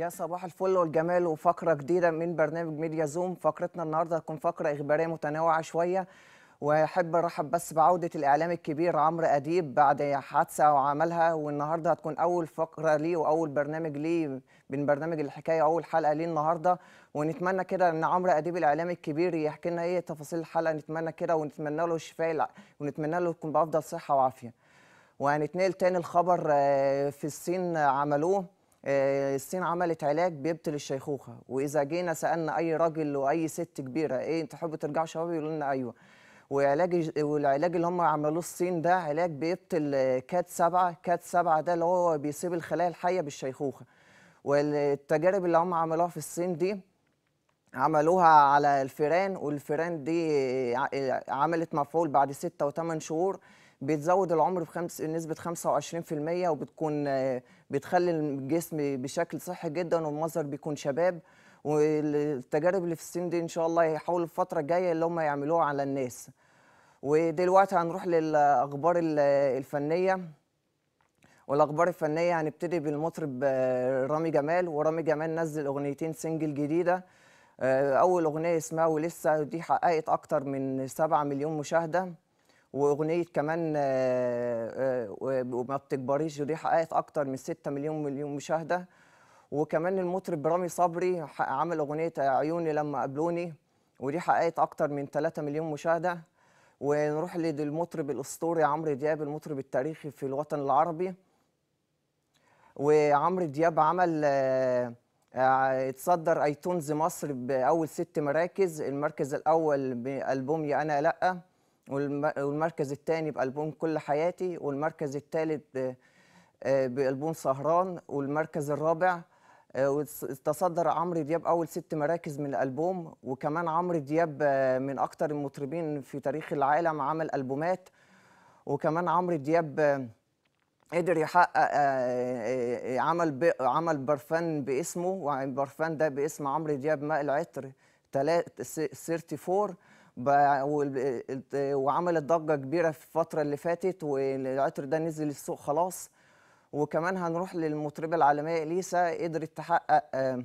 يا صباح الفل والجمال وفقرة جديدة من برنامج ميديا زوم فقرتنا النهاردة هتكون فقرة إخبارية متنوعة شوية وأحب أرحب بس بعودة الإعلام الكبير عمرو أديب بعد حادثة وعملها والنهاردة هتكون أول فقرة ليه وأول برنامج ليه من برنامج الحكاية أول حلقة ليه النهاردة ونتمنى كده إن عمرو أديب الإعلام الكبير يحكي لنا إيه تفاصيل الحلقة نتمنى كده ونتمنى له الشفاء ونتمنى له يكون بأفضل صحة وعافية وهنتنقل تاني الخبر آه، في الصين عملوه آه، الصين عملت علاج بيبطل الشيخوخه واذا جينا سالنا اي راجل واي ست كبيره ايه انت حب ترجع شباب يقول لنا ايوه وعلاج والعلاج اللي هم عملوه الصين ده علاج بيبطل كات سبعة كات سبعة ده اللي هو بيصيب الخلايا الحيه بالشيخوخه والتجارب اللي هم عملوها في الصين دي عملوها على الفيران والفيران دي عملت مفعول بعد ستة وثمان شهور بتزود العمر بخمس نسبه 25% وبتكون آه، بتخلي الجسم بشكل صحي جدا والمظهر بيكون شباب والتجارب اللي في السن دي ان شاء الله هيحاولوا الفتره الجايه اللي هم يعملوها على الناس ودلوقتي هنروح للاخبار الفنيه والاخبار الفنيه هنبتدي بالمطرب آه، رامي جمال ورامي جمال نزل اغنيتين سنجل جديده آه، اول اغنيه اسمها ولسه دي حققت اكتر من 7 مليون مشاهده واغنيه كمان آه، آه، وما بتكبريش ودي حققت اكتر من 6 مليون مليون مشاهده وكمان المطرب رامي صبري عمل اغنيه عيوني لما قابلوني ودي حققت اكتر من 3 مليون مشاهده ونروح للمطرب الاسطوري عمرو دياب المطرب التاريخي في الوطن العربي وعمرو دياب عمل آه، اتصدر ايتونز مصر باول ست مراكز المركز الاول بالبوم يا انا لا والمركز الثاني بألبوم كل حياتي والمركز الثالث آه، بألبوم سهران والمركز الرابع آه، تصدر عمرو دياب اول ست مراكز من الالبوم وكمان عمرو دياب آه، من اكتر المطربين في تاريخ العالم عمل البومات وكمان عمرو دياب قدر يحقق عمل عمل برفان باسمه برفان ده باسم عمرو دياب ماء العطر 34 وعملت ضجه كبيره في الفتره اللي فاتت والعطر ده نزل السوق خلاص وكمان هنروح للمطربه العالميه اليسا قدرت تحقق آه،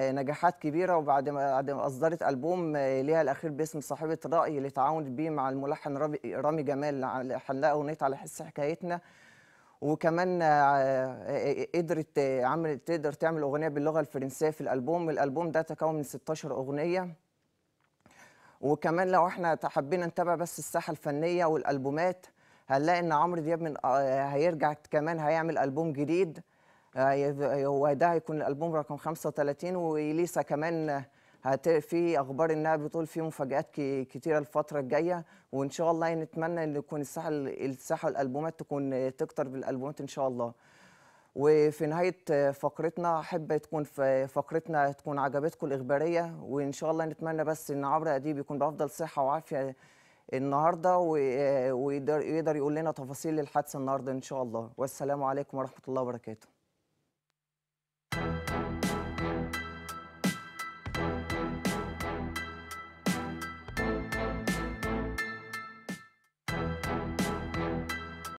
آه، نجاحات كبيره وبعد ما اصدرت البوم آه، ليها الاخير باسم صاحبه راي اللي تعاونت بيه مع الملحن رامي جمال حلاقه اغنيه على حس حكايتنا وكمان قدرت عملت تقدر تعمل اغنيه باللغه الفرنسيه في الالبوم الالبوم ده تكون من 16 اغنيه وكمان لو احنا حبينا نتابع بس الساحه الفنيه والالبومات هنلاقي ان عمرو دياب من آه، هيرجع كمان هيعمل البوم جديد آه، وده ده هيكون الالبوم رقم 35 وليسا كمان في اخبار انها بتقول في مفاجات كتيره الفتره الجايه وان شاء الله يعني نتمنى ان يكون الساحه الساحه الالبومات تكون تكتر بالالبومات ان شاء الله وفي نهايه فقرتنا احب تكون في فقرتنا تكون عجبتكم الاخباريه وان شاء الله نتمنى بس ان عمرو اديب يكون بافضل صحه وعافيه النهارده ويقدر يقول لنا تفاصيل الحادثه النهارده ان شاء الله والسلام عليكم ورحمه الله وبركاته